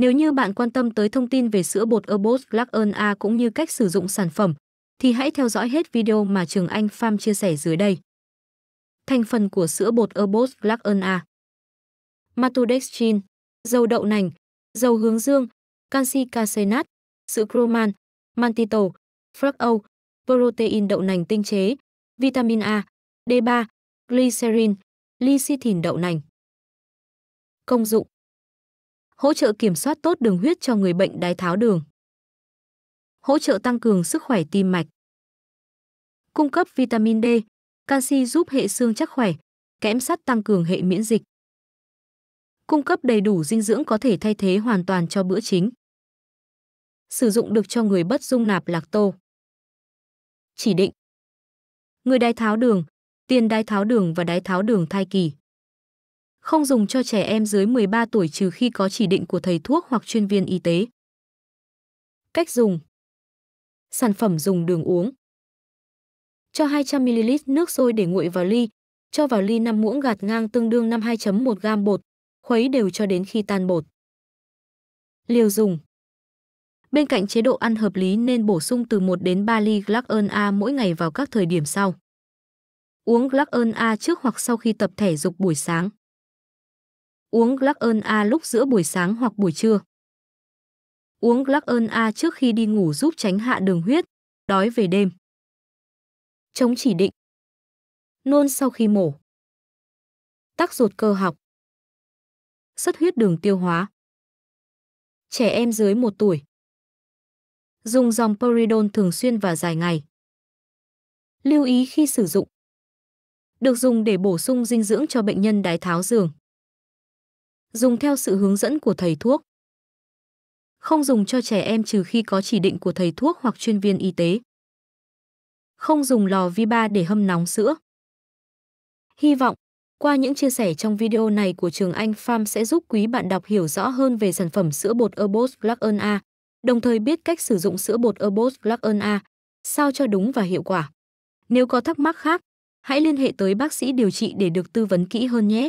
Nếu như bạn quan tâm tới thông tin về sữa bột Herbos Clarkson A cũng như cách sử dụng sản phẩm, thì hãy theo dõi hết video mà Trường Anh Farm chia sẻ dưới đây. Thành phần của sữa bột Herbos Clarkson A Maltodextrin, dầu đậu nành, dầu hướng dương, canxi caseinat, sữa croman, mantitol, fructose, protein đậu nành tinh chế, vitamin A, D3, glycerin, lecithin đậu nành. Công dụng hỗ trợ kiểm soát tốt đường huyết cho người bệnh đái tháo đường. Hỗ trợ tăng cường sức khỏe tim mạch. Cung cấp vitamin D, canxi giúp hệ xương chắc khỏe, kẽm sắt tăng cường hệ miễn dịch. Cung cấp đầy đủ dinh dưỡng có thể thay thế hoàn toàn cho bữa chính. Sử dụng được cho người bất dung nạp lạc tô. Chỉ định Người đái tháo đường, tiền đái tháo đường và đái tháo đường thai kỳ không dùng cho trẻ em dưới 13 tuổi trừ khi có chỉ định của thầy thuốc hoặc chuyên viên y tế. Cách dùng Sản phẩm dùng đường uống Cho 200ml nước sôi để nguội vào ly, cho vào ly 5 muỗng gạt ngang tương đương 52.1 gam bột, khuấy đều cho đến khi tan bột. Liều dùng Bên cạnh chế độ ăn hợp lý nên bổ sung từ 1 đến 3 ly Glacern A mỗi ngày vào các thời điểm sau. Uống Glacern A trước hoặc sau khi tập thể dục buổi sáng. Uống Glacern A lúc giữa buổi sáng hoặc buổi trưa. Uống Glacern A trước khi đi ngủ giúp tránh hạ đường huyết, đói về đêm. Chống chỉ định. Nôn sau khi mổ. Tắc ruột cơ học. Xuất huyết đường tiêu hóa. Trẻ em dưới 1 tuổi. Dùng dòng peridon thường xuyên và dài ngày. Lưu ý khi sử dụng. Được dùng để bổ sung dinh dưỡng cho bệnh nhân đái tháo giường dùng theo sự hướng dẫn của thầy thuốc. Không dùng cho trẻ em trừ khi có chỉ định của thầy thuốc hoặc chuyên viên y tế. Không dùng lò vi ba để hâm nóng sữa. Hy vọng, qua những chia sẻ trong video này của Trường Anh Farm sẽ giúp quý bạn đọc hiểu rõ hơn về sản phẩm sữa bột Herbos Black A, đồng thời biết cách sử dụng sữa bột Herbos Black A sao cho đúng và hiệu quả. Nếu có thắc mắc khác, hãy liên hệ tới bác sĩ điều trị để được tư vấn kỹ hơn nhé.